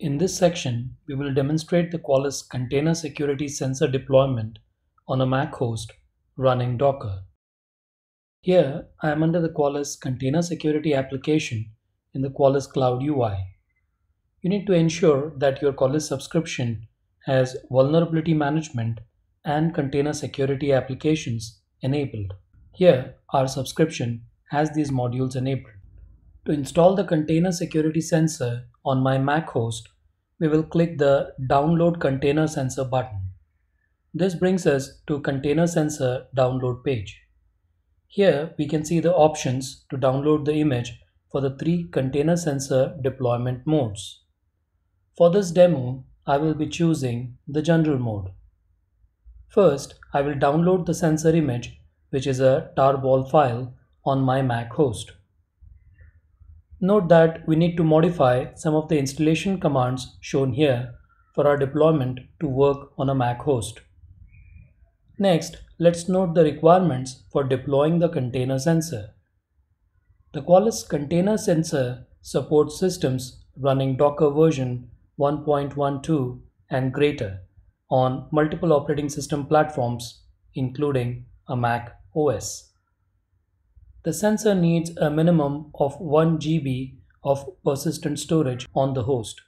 In this section, we will demonstrate the Qualys Container Security Sensor deployment on a Mac host running Docker. Here, I am under the Qualys Container Security application in the Qualys Cloud UI. You need to ensure that your Qualys subscription has vulnerability management and container security applications enabled. Here, our subscription has these modules enabled. To install the container security sensor, on my Mac host, we will click the Download Container Sensor button. This brings us to Container Sensor download page. Here we can see the options to download the image for the three container sensor deployment modes. For this demo, I will be choosing the general mode. First, I will download the sensor image which is a tarball file on my Mac host. Note that we need to modify some of the installation commands shown here for our deployment to work on a Mac host. Next, let's note the requirements for deploying the container sensor. The Qualys container sensor supports systems running Docker version 1.12 and greater on multiple operating system platforms, including a Mac OS. The sensor needs a minimum of 1 GB of persistent storage on the host.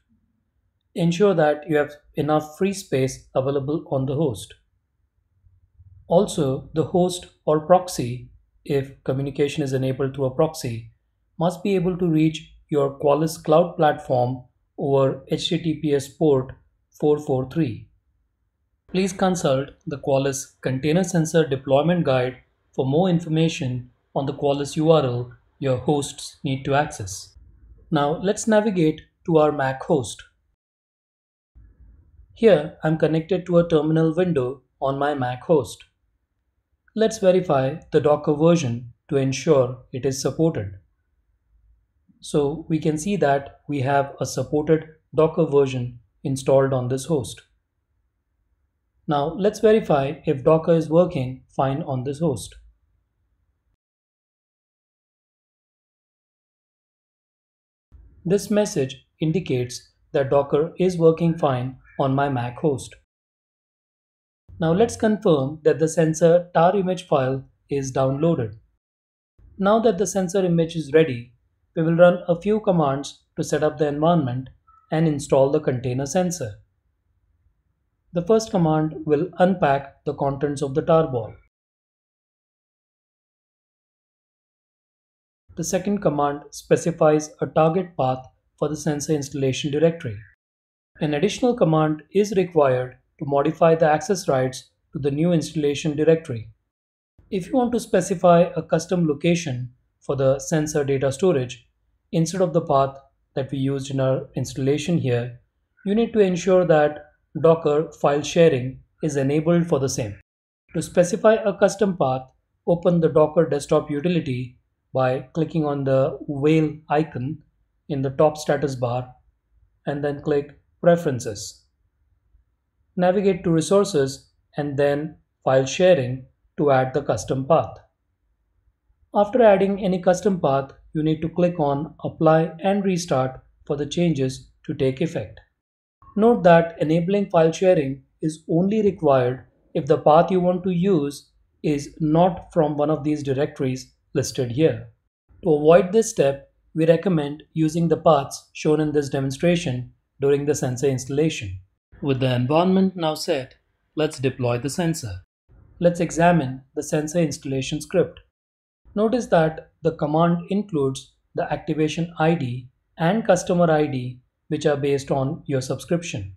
Ensure that you have enough free space available on the host. Also, the host or proxy, if communication is enabled through a proxy, must be able to reach your Qualys cloud platform over HTTPS port 443. Please consult the Qualys Container Sensor Deployment Guide for more information on the Qualys URL your hosts need to access. Now let's navigate to our Mac host. Here I'm connected to a terminal window on my Mac host. Let's verify the Docker version to ensure it is supported. So we can see that we have a supported Docker version installed on this host. Now let's verify if Docker is working fine on this host. This message indicates that Docker is working fine on my Mac host. Now let's confirm that the sensor tar image file is downloaded. Now that the sensor image is ready, we will run a few commands to set up the environment and install the container sensor. The first command will unpack the contents of the tarball. The second command specifies a target path for the sensor installation directory. An additional command is required to modify the access rights to the new installation directory. If you want to specify a custom location for the sensor data storage instead of the path that we used in our installation here, you need to ensure that Docker file sharing is enabled for the same. To specify a custom path, open the Docker desktop utility by clicking on the whale icon in the top status bar and then click Preferences. Navigate to Resources and then File Sharing to add the custom path. After adding any custom path, you need to click on Apply and Restart for the changes to take effect. Note that enabling file sharing is only required if the path you want to use is not from one of these directories listed here. To avoid this step, we recommend using the paths shown in this demonstration during the sensor installation. With the environment now set, let's deploy the sensor. Let's examine the sensor installation script. Notice that the command includes the activation ID and customer ID which are based on your subscription.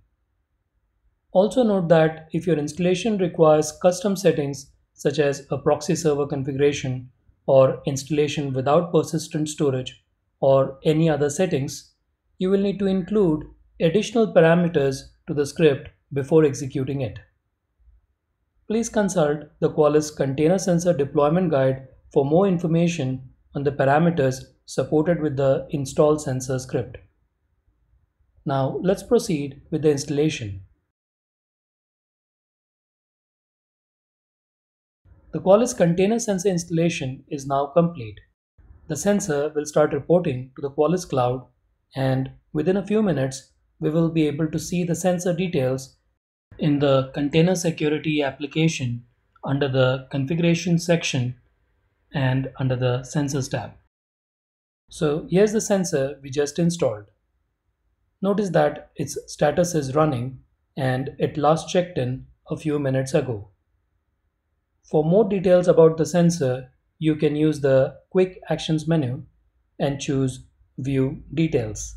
Also note that if your installation requires custom settings such as a proxy server configuration or installation without persistent storage or any other settings, you will need to include additional parameters to the script before executing it. Please consult the Qualys Container Sensor Deployment Guide for more information on the parameters supported with the install sensor script. Now let's proceed with the installation. The Qualys container sensor installation is now complete. The sensor will start reporting to the Qualys cloud and within a few minutes, we will be able to see the sensor details in the container security application under the configuration section and under the sensors tab. So here's the sensor we just installed. Notice that its status is running and it last checked in a few minutes ago. For more details about the sensor, you can use the Quick Actions menu and choose View Details.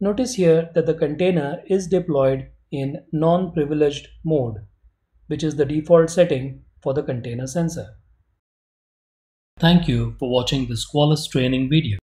Notice here that the container is deployed in non-privileged mode, which is the default setting for the container sensor. Thank you for watching this Qualys training video.